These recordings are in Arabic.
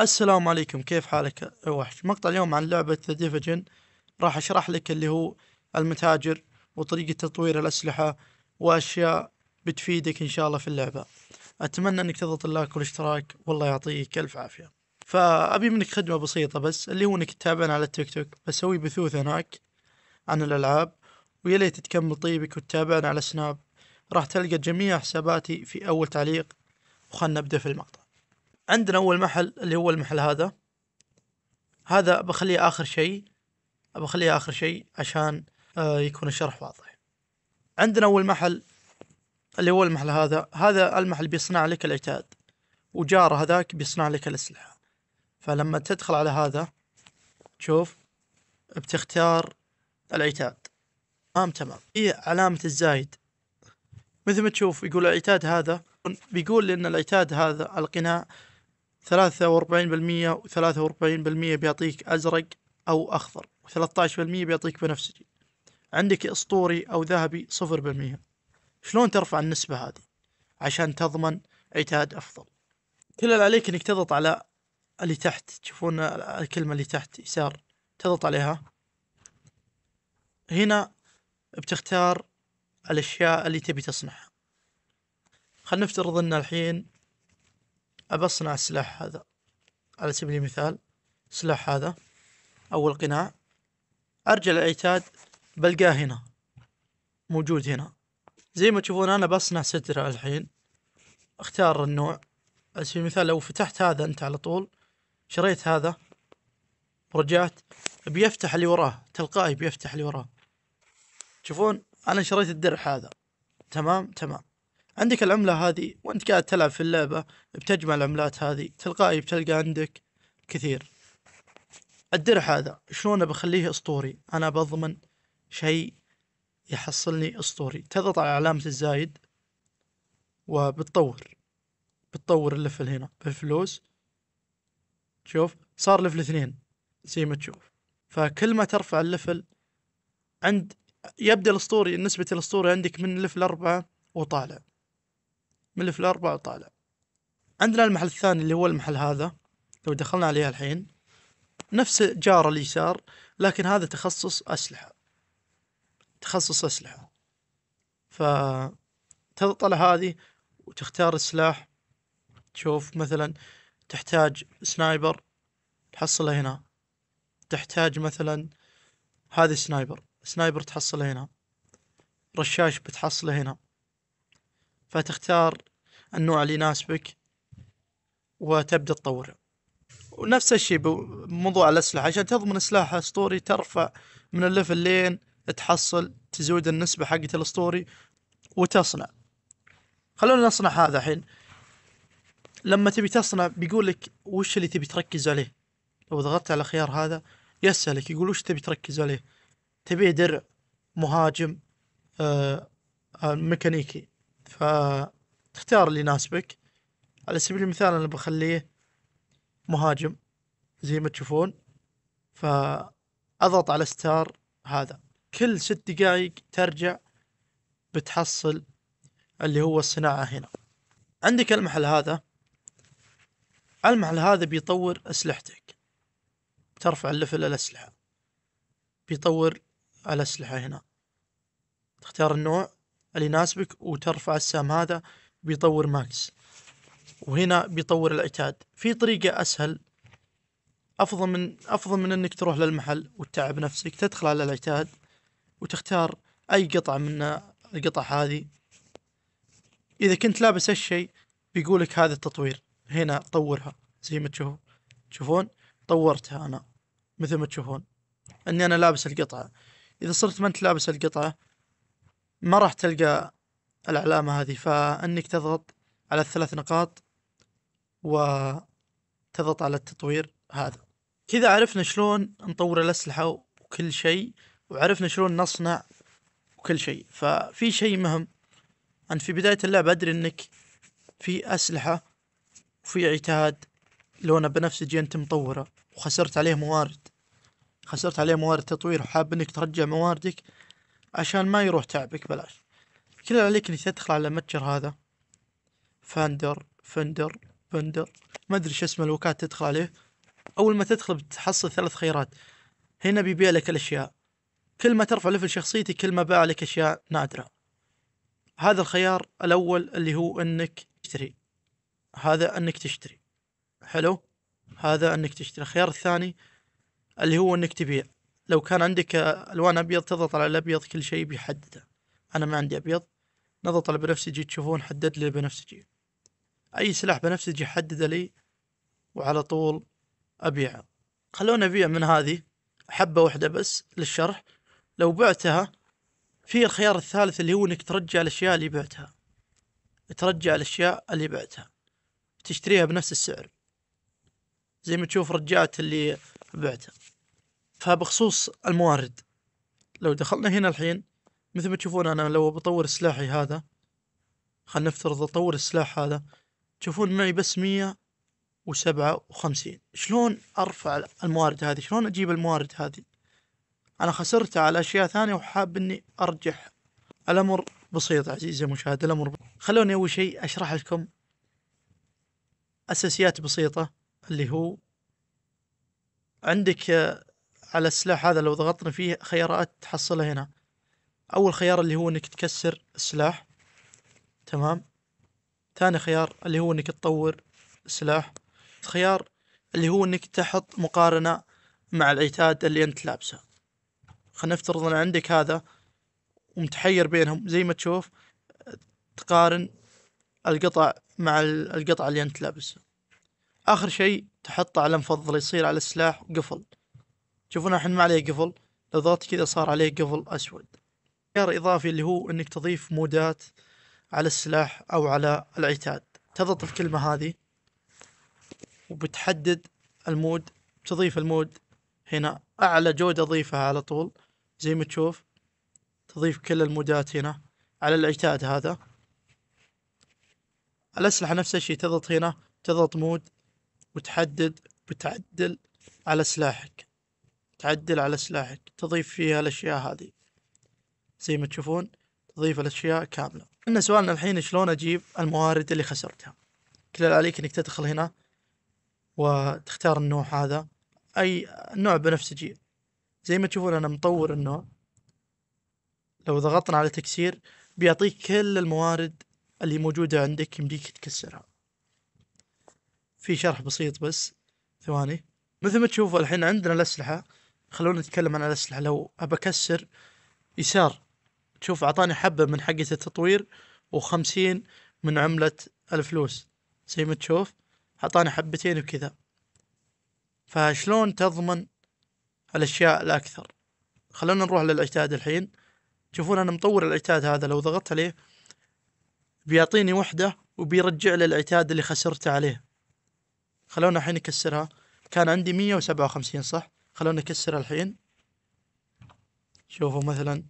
السلام عليكم كيف حالك وحش مقطع اليوم عن لعبة ديفجن راح اشرح لك اللي هو المتاجر وطريقة تطوير الاسلحة واشياء بتفيدك ان شاء الله في اللعبة اتمنى انك تضغط اللايك والاشتراك والله يعطيك الف عافية فابي منك خدمة بسيطة بس اللي هو انك تتابعنا على التيك توك بسوي بثوث هناك عن الالعاب ويا ليت تكمل طيبك وتتابعنا على سناب راح تلقى جميع حساباتي في اول تعليق وخلنا نبدأ في المقطع عندنا اول محل اللي هو المحل هذا هذا بخليه اخر شيء بخليه اخر شيء عشان آه يكون الشرح واضح عندنا اول محل اللي هو المحل هذا هذا المحل بيصنع لك العتاد وجار هذاك بيصنع لك الاسلحة فلما تدخل على هذا تشوف بتختار العتاد تمام تمام هي علامة الزايد مثل ما تشوف يقول العتاد هذا بيقول لأن ان العتاد هذا القناع ثلاثة وأربعين بالمية وثلاثة وأربعين بالمية بيعطيك أزرق أو أخضر وثلاثة عشر بالمية بيعطيك بنفسجي عندك أسطوري أو ذهبي صفر بالمية شلون ترفع النسبة هذه عشان تضمن عتاد أفضل كل اللي عليك إنك تضغط على اللي تحت تشوفون الكلمة اللي تحت يسار تضغط عليها هنا بتختار الأشياء اللي تبي تصنعها خل نفترض أن الحين أبى أصنع السلاح هذا على سبيل المثال السلاح هذا أو القناع أرجع للعتاد بلقاه هنا موجود هنا زي ما تشوفون أنا بصنع سترة الحين اختار النوع على سبيل المثال لو فتحت هذا أنت على طول شريت هذا ورجعت بيفتح اللي وراه تلقائي بيفتح اللي وراه تشوفون أنا شريت الدرع هذا تمام تمام عندك العملة هذه وانت قاعد تلعب في اللعبة بتجمع العملات هذه تلقائي بتلقى عندك كثير الدرع هذا شلون بخليه اسطوري انا بضمن شيء يحصلني اسطوري تضغط على علامة الزايد وبتطور بتطور اللفل هنا بالفلوس شوف صار لفل اثنين زي ما تشوف فكل ما ترفع اللفل عند يبدأ الاسطوري نسبة الاسطوري عندك من لفل أربعة وطالع ملف الأربعة وطالع عندنا المحل الثاني اللي هو المحل هذا لو دخلنا عليه الحين نفس جار اليسار لكن هذا تخصص أسلحة تخصص أسلحة فتطلع هذه وتختار السلاح تشوف مثلا تحتاج سنايبر تحصله هنا تحتاج مثلا هذه سنايبر سنايبر تحصله هنا رشاش بتحصله هنا فتختار النوع اللي يناسبك وتبدأ تطوره ونفس الشيء بموضوع الأسلحة عشان تضمن سلاح أسطوري ترفع من الليفل لين تحصل تزود النسبة حقت الأسطوري وتصنع خلونا نصنع هذا الحين لما تبي تصنع بيقول لك وش اللي تبي تركز عليه لو ضغطت على الخيار هذا يسألك يقول وش تبي تركز عليه تبي درع مهاجم آه آه ميكانيكي ف تختار اللي يناسبك على سبيل المثال انا بخليه مهاجم زي ما تشوفون فاضغط على ستار هذا كل ست دقائق ترجع بتحصل اللي هو الصناعة هنا عندك المحل هذا المحل هذا بيطور أسلحتك ترفع اللفل الأسلحة بيطور الأسلحة هنا تختار النوع اللي يناسبك وترفع السهم هذا بيطور ماكس وهنا بيطور العتاد في طريقة أسهل أفضل من أفضل من أنك تروح للمحل وتتعب نفسك تدخل على العتاد وتختار أي قطعة من القطع هذه إذا كنت لابس هالشي بيقولك هذا التطوير هنا طورها زي ما تشوفون تشوفون طورتها أنا مثل ما تشوفون أني أنا لابس القطعة إذا صرت ما أنت لابس القطعة ما راح تلقى العلامة هذه فإنك تضغط على الثلاث نقاط وتضغط على التطوير هذا كذا عرفنا شلون نطور الأسلحة وكل شيء وعرفنا شلون نصنع وكل شيء ففي شيء مهم أن في بداية اللعبة أدري أنك في أسلحة وفي عتاد لونه بنفسجي أنت مطوره وخسرت عليه موارد خسرت عليه موارد تطوير وحاب أنك ترجع مواردك عشان ما يروح تعبك بلاش كل اللي عليك انك تدخل على متجر هذا فاندر فندر فندر ما ادري شو اسمه الوكالة تدخل عليه اول ما تدخل بتحصل ثلاث خيارات هنا بيبيع لك الاشياء كل ما ترفع ليفل شخصيتي كل ما باع لك اشياء نادره هذا الخيار الاول اللي هو انك تشتري هذا انك تشتري حلو هذا انك تشتري الخيار الثاني اللي هو انك تبيع لو كان عندك الوان ابيض تضغط على الابيض كل شيء بيحدده انا ما عندي ابيض نضغط على بنفسجي تشوفون حدد لي بنفسجي اي سلاح بنفسجي حدد لي وعلى طول ابيعه خلونا ابيع من هذه حبة واحدة بس للشرح لو بعتها في الخيار الثالث اللي هو انك ترجع الاشياء اللي بعتها ترجع الاشياء اللي بعتها تشتريها بنفس السعر زي ما تشوف رجعت اللي بعتها فبخصوص الموارد لو دخلنا هنا الحين مثل ما تشوفون انا لو بطور سلاحي هذا خلينا نفترض اطور السلاح هذا تشوفون معي بس مية وسبعة وخمسين شلون ارفع الموارد هذه شلون اجيب الموارد هذه انا خسرتها على اشياء ثانية وحاب اني ارجح الامر بسيط عزيزي المشاهد الامر بسيط. خلوني اول شيء اشرح لكم اساسيات بسيطة اللي هو عندك آه، على السلاح هذا لو ضغطنا فيه خيارات تحصلها هنا اول خيار اللي هو انك تكسر السلاح تمام ثاني خيار اللي هو انك تطور سلاح خيار اللي هو انك تحط مقارنة مع العتاد اللي انت لابسه خلينا نفترض ان عندك هذا ومتحير بينهم زي ما تشوف تقارن القطع مع القطع اللي انت لابسها اخر شيء تحط على مفضل يصير على السلاح قفل تشوفون الحين ما عليه قفل لو ضغطت كذا صار عليه قفل اسود خيار إضافي اللي هو إنك تضيف مودات على السلاح أو على العتاد تضغط الكلمة هذه وبتحدد المود تضيف المود هنا أعلى جودة أضيفها على طول زي ما تشوف تضيف كل المودات هنا على العتاد هذا الأسلحة نفس الشي تضغط هنا تضغط مود وتحدد بتعدل على سلاحك تعدل على سلاحك تضيف فيها الأشياء هذه زي ما تشوفون تضيف الاشياء كامله ان سؤالنا الحين شلون اجيب الموارد اللي خسرتها كل عليك انك تدخل هنا وتختار النوع هذا اي نوع بنفسجي زي ما تشوفون انا مطور النوع لو ضغطنا على تكسير بيعطيك كل الموارد اللي موجودة عندك يمديك تكسرها في شرح بسيط بس ثواني مثل ما تشوفوا الحين عندنا الأسلحة خلونا نتكلم عن الأسلحة لو أبى أكسر يسار شوف اعطاني حبه من حقة التطوير وخمسين من عملة الفلوس زي ما تشوف اعطاني حبتين وكذا فشلون تضمن الاشياء الاكثر خلونا نروح للاجتهاد الحين تشوفون انا مطور الاجتهاد هذا لو ضغطت عليه بيعطيني وحده وبيرجع لي العتاد اللي خسرته عليه خلونا الحين نكسرها كان عندي مية وسبعة وخمسين صح خلونا نكسرها الحين شوفوا مثلا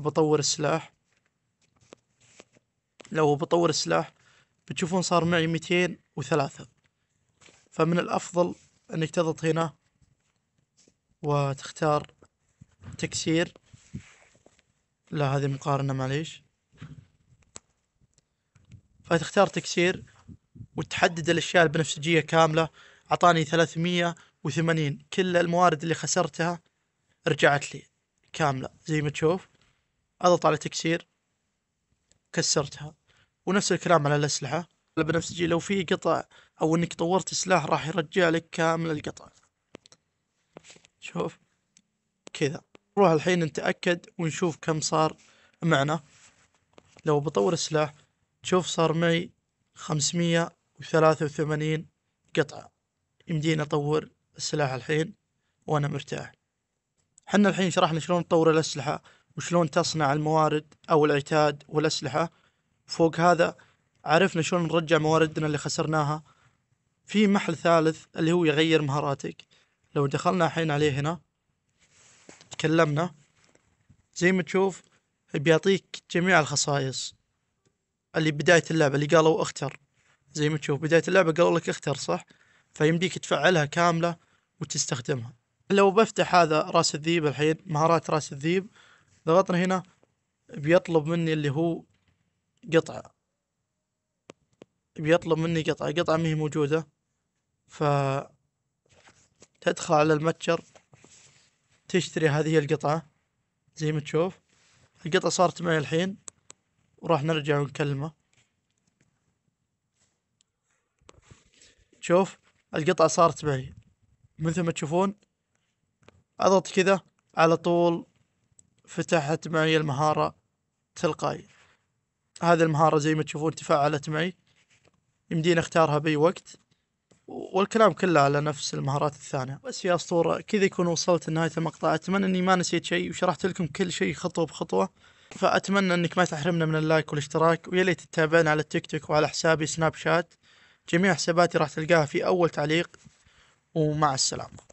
بطور السلاح لو بطور السلاح بتشوفون صار معي ميتين وثلاثة فمن الأفضل أنك تضغط هنا وتختار تكسير لا هذه مقارنة معليش فتختار تكسير وتحدد الأشياء البنفسجية كاملة أعطاني ثلاثمية وثمانين كل الموارد اللي خسرتها رجعت لي كاملة زي ما تشوف اضغط على تكسير كسرتها ونفس الكلام على الأسلحة البنفسجي لو في قطع أو إنك طورت سلاح راح يرجع لك كامل القطع شوف كذا نروح الحين نتأكد ونشوف كم صار معنا لو بطور السلاح تشوف صار معي خمسمية وثلاثة وثمانين قطعة يمديني أطور السلاح الحين وأنا مرتاح حنا الحين شرحنا شلون نطور الأسلحة وشلون تصنع الموارد أو العتاد والأسلحة فوق هذا عرفنا شلون نرجع مواردنا اللي خسرناها في محل ثالث اللي هو يغير مهاراتك لو دخلنا الحين عليه هنا تكلمنا زي ما تشوف بيعطيك جميع الخصائص اللي بداية اللعبة اللي قالوا اختر زي ما تشوف بداية اللعبة قالوا لك اختر صح فيمديك تفعلها كاملة وتستخدمها لو بفتح هذا راس الذيب الحين مهارات راس الذيب ضغطنا هنا بيطلب مني اللي هو قطعة بيطلب مني قطعة قطعة ما هي موجودة ف تدخل على المتجر تشتري هذه القطعة زي ما تشوف القطعة صارت معي الحين وراح نرجع ونكلمه شوف القطعة صارت معي مثل ما تشوفون أضغط كذا على طول فتحت معي المهارة تلقائي هذه المهارة زي ما تشوفون تفاعلت معي يمديني اختارها بأي وقت والكلام كله على نفس المهارات الثانية بس يا أسطورة كذا يكون وصلت لنهاية المقطع أتمنى أني ما نسيت شيء وشرحت لكم كل شيء خطوة بخطوة فأتمنى أنك ما تحرمنا من اللايك والاشتراك ويا ليت تتابعنا على التيك توك وعلى حسابي سناب شات جميع حساباتي راح تلقاها في أول تعليق ومع السلامة